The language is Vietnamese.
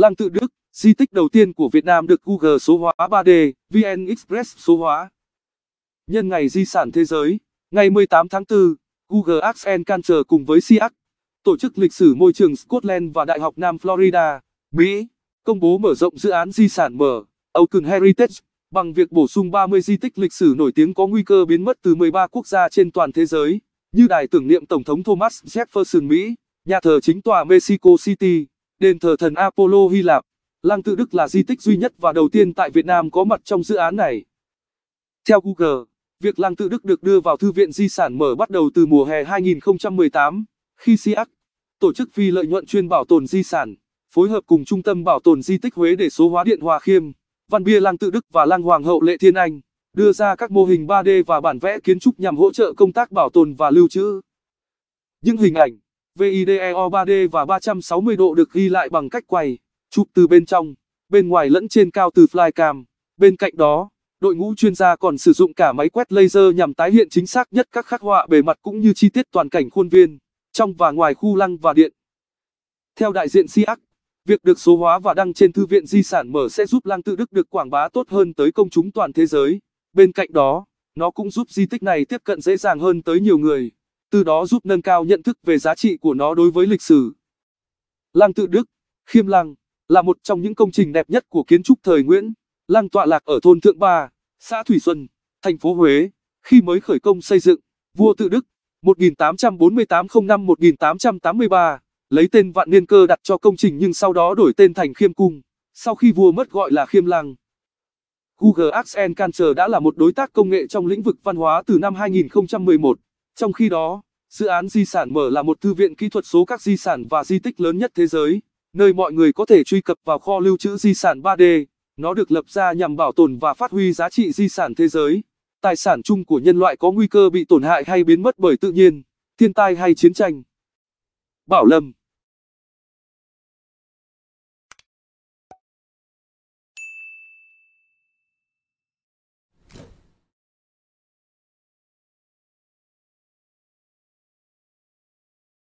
Lăng Tự Đức, di tích đầu tiên của Việt Nam được Google số hóa 3D, VN Express số hóa. Nhân ngày di sản thế giới, ngày 18 tháng 4, Google Arts and Culture cùng với SEAC, Tổ chức Lịch sử Môi trường Scotland và Đại học Nam Florida, Mỹ, công bố mở rộng dự án di sản mở, Oaken Heritage, bằng việc bổ sung 30 di tích lịch sử nổi tiếng có nguy cơ biến mất từ 13 quốc gia trên toàn thế giới, như đài tưởng niệm Tổng thống Thomas Jefferson Mỹ, nhà thờ chính tòa Mexico City. Đền thờ thần Apollo Hy Lạp, Lăng Tự Đức là di tích duy nhất và đầu tiên tại Việt Nam có mặt trong dự án này. Theo Google, việc Lăng Tự Đức được đưa vào Thư viện Di sản mở bắt đầu từ mùa hè 2018, khi SIAC, tổ chức phi lợi nhuận chuyên bảo tồn di sản, phối hợp cùng Trung tâm Bảo tồn Di tích Huế để số hóa Điện Hòa Khiêm, Văn Bia Lăng Tự Đức và Lăng Hoàng hậu Lệ Thiên Anh, đưa ra các mô hình 3D và bản vẽ kiến trúc nhằm hỗ trợ công tác bảo tồn và lưu trữ. Những hình ảnh VIDEO 3D và 360 độ được ghi lại bằng cách quay, chụp từ bên trong, bên ngoài lẫn trên cao từ flycam. Bên cạnh đó, đội ngũ chuyên gia còn sử dụng cả máy quét laser nhằm tái hiện chính xác nhất các khắc họa bề mặt cũng như chi tiết toàn cảnh khuôn viên, trong và ngoài khu lăng và điện. Theo đại diện SIAC, việc được số hóa và đăng trên thư viện di sản mở sẽ giúp lăng tự Đức được quảng bá tốt hơn tới công chúng toàn thế giới. Bên cạnh đó, nó cũng giúp di tích này tiếp cận dễ dàng hơn tới nhiều người từ đó giúp nâng cao nhận thức về giá trị của nó đối với lịch sử. Lăng Tự Đức, Khiêm Lăng, là một trong những công trình đẹp nhất của kiến trúc thời Nguyễn. Lăng tọa lạc ở thôn Thượng Ba, xã Thủy Xuân, thành phố Huế, khi mới khởi công xây dựng, vua Tự Đức 1848-05-1883 lấy tên Vạn Niên Cơ đặt cho công trình nhưng sau đó đổi tên thành Khiêm Cung, sau khi vua mất gọi là Khiêm Lăng. Google Ads Culture đã là một đối tác công nghệ trong lĩnh vực văn hóa từ năm 2011. Trong khi đó, dự án di sản mở là một thư viện kỹ thuật số các di sản và di tích lớn nhất thế giới, nơi mọi người có thể truy cập vào kho lưu trữ di sản 3D. Nó được lập ra nhằm bảo tồn và phát huy giá trị di sản thế giới. Tài sản chung của nhân loại có nguy cơ bị tổn hại hay biến mất bởi tự nhiên, thiên tai hay chiến tranh. Bảo Lâm